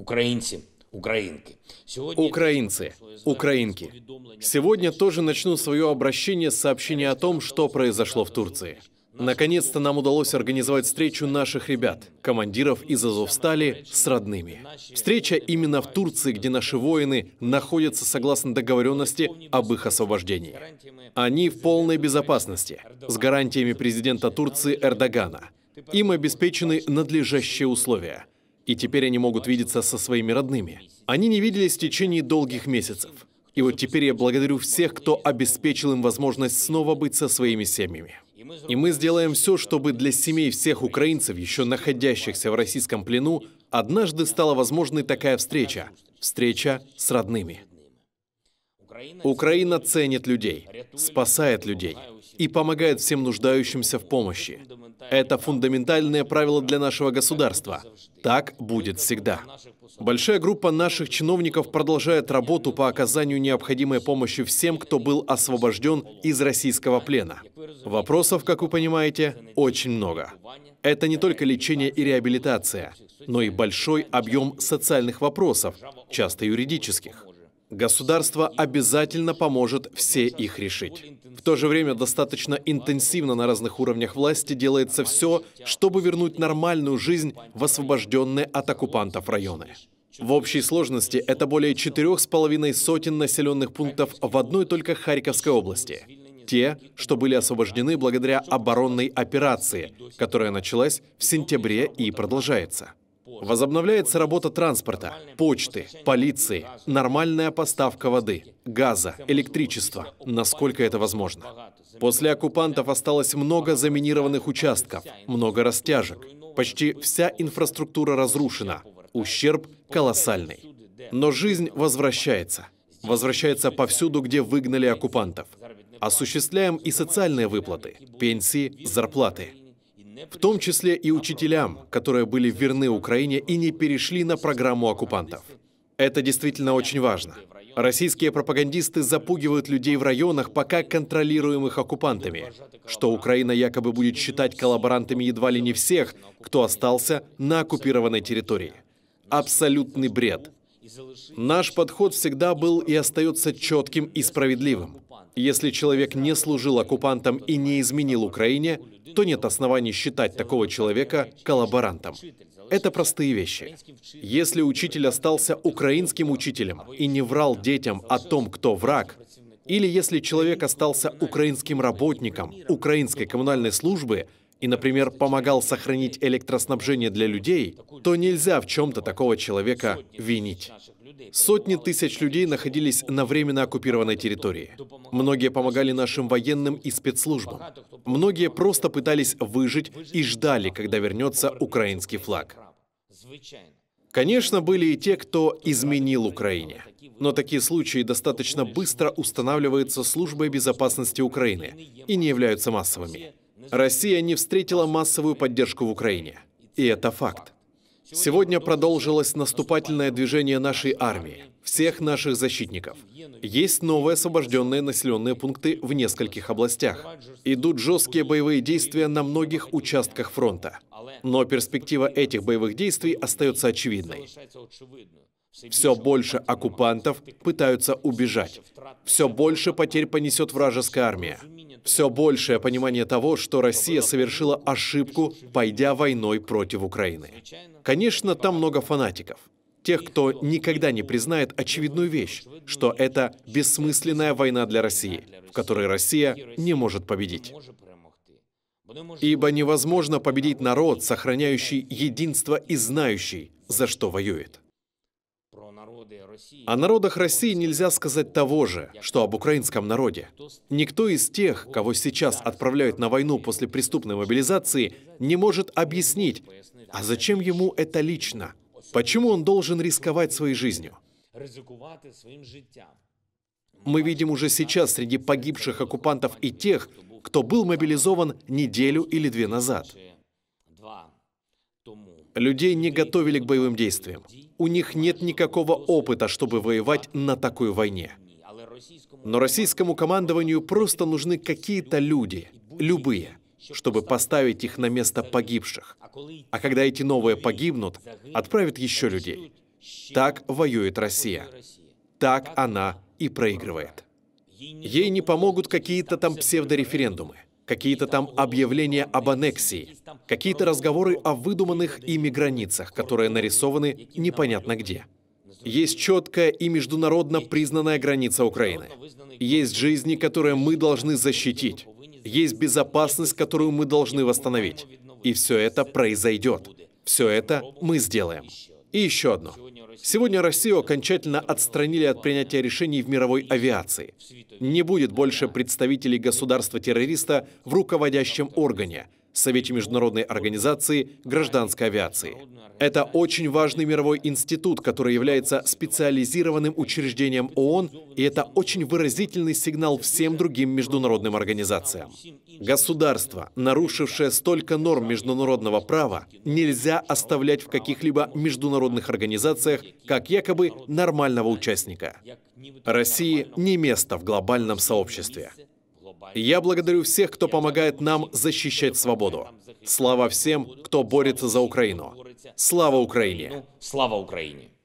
Украинцы, украинки. Сегодня... Украинцы, украинки. Сегодня тоже начну свое обращение с сообщения о том, что произошло в Турции. Наконец-то нам удалось организовать встречу наших ребят, командиров из Азовстали, с родными. Встреча именно в Турции, где наши воины находятся согласно договоренности об их освобождении. Они в полной безопасности, с гарантиями президента Турции Эрдогана. Им обеспечены надлежащие условия – и теперь они могут видеться со своими родными. Они не виделись в течение долгих месяцев. И вот теперь я благодарю всех, кто обеспечил им возможность снова быть со своими семьями. И мы сделаем все, чтобы для семей всех украинцев, еще находящихся в российском плену, однажды стала возможной такая встреча. Встреча с родными. Украина ценит людей, спасает людей и помогает всем нуждающимся в помощи. Это фундаментальное правило для нашего государства. Так будет всегда. Большая группа наших чиновников продолжает работу по оказанию необходимой помощи всем, кто был освобожден из российского плена. Вопросов, как вы понимаете, очень много. Это не только лечение и реабилитация, но и большой объем социальных вопросов, часто юридических. Государство обязательно поможет все их решить. В то же время достаточно интенсивно на разных уровнях власти делается все, чтобы вернуть нормальную жизнь в освобожденные от оккупантов районы. В общей сложности это более четырех с половиной сотен населенных пунктов в одной только Харьковской области. Те, что были освобождены благодаря оборонной операции, которая началась в сентябре и продолжается. Возобновляется работа транспорта, почты, полиции, нормальная поставка воды, газа, электричества, насколько это возможно. После оккупантов осталось много заминированных участков, много растяжек. Почти вся инфраструктура разрушена. Ущерб колоссальный. Но жизнь возвращается. Возвращается повсюду, где выгнали оккупантов. Осуществляем и социальные выплаты, пенсии, зарплаты в том числе и учителям, которые были верны Украине и не перешли на программу оккупантов. Это действительно очень важно. Российские пропагандисты запугивают людей в районах, пока контролируемых оккупантами, что Украина якобы будет считать коллаборантами едва ли не всех, кто остался на оккупированной территории. Абсолютный бред. Наш подход всегда был и остается четким и справедливым. Если человек не служил оккупантам и не изменил Украине, то нет оснований считать такого человека коллаборантом. Это простые вещи. Если учитель остался украинским учителем и не врал детям о том, кто враг, или если человек остался украинским работником украинской коммунальной службы и, например, помогал сохранить электроснабжение для людей, то нельзя в чем-то такого человека винить. Сотни тысяч людей находились на временно оккупированной территории. Многие помогали нашим военным и спецслужбам. Многие просто пытались выжить и ждали, когда вернется украинский флаг. Конечно, были и те, кто изменил Украине. Но такие случаи достаточно быстро устанавливаются службой безопасности Украины и не являются массовыми. Россия не встретила массовую поддержку в Украине. И это факт. Сегодня продолжилось наступательное движение нашей армии, всех наших защитников. Есть новые освобожденные населенные пункты в нескольких областях. Идут жесткие боевые действия на многих участках фронта. Но перспектива этих боевых действий остается очевидной. Все больше оккупантов пытаются убежать. Все больше потерь понесет вражеская армия. Все большее понимание того, что Россия совершила ошибку, пойдя войной против Украины. Конечно, там много фанатиков. Тех, кто никогда не признает очевидную вещь, что это бессмысленная война для России, в которой Россия не может победить. Ибо невозможно победить народ, сохраняющий единство и знающий, за что воюет. О народах России нельзя сказать того же, что об украинском народе. Никто из тех, кого сейчас отправляют на войну после преступной мобилизации, не может объяснить, а зачем ему это лично? Почему он должен рисковать своей жизнью? Мы видим уже сейчас среди погибших оккупантов и тех, кто был мобилизован неделю или две назад. Людей не готовили к боевым действиям. У них нет никакого опыта, чтобы воевать на такой войне. Но российскому командованию просто нужны какие-то люди, любые, чтобы поставить их на место погибших. А когда эти новые погибнут, отправят еще людей. Так воюет Россия. Так она и проигрывает. Ей не помогут какие-то там псевдореферендумы какие-то там объявления об аннексии, какие-то разговоры о выдуманных ими границах, которые нарисованы непонятно где. Есть четкая и международно признанная граница Украины. Есть жизни, которые мы должны защитить. Есть безопасность, которую мы должны восстановить. И все это произойдет. Все это мы сделаем. И еще одно. Сегодня Россию окончательно отстранили от принятия решений в мировой авиации. Не будет больше представителей государства-террориста в руководящем органе – Совете Международной организации гражданской авиации. Это очень важный мировой институт, который является специализированным учреждением ООН, и это очень выразительный сигнал всем другим международным организациям. Государство, нарушившее столько норм международного права, нельзя оставлять в каких-либо международных организациях как якобы нормального участника. России не место в глобальном сообществе. Я благодарю всех, кто помогает нам защищать свободу. Слава всем, кто борется за Украину. Слава Украине! Слава Украине!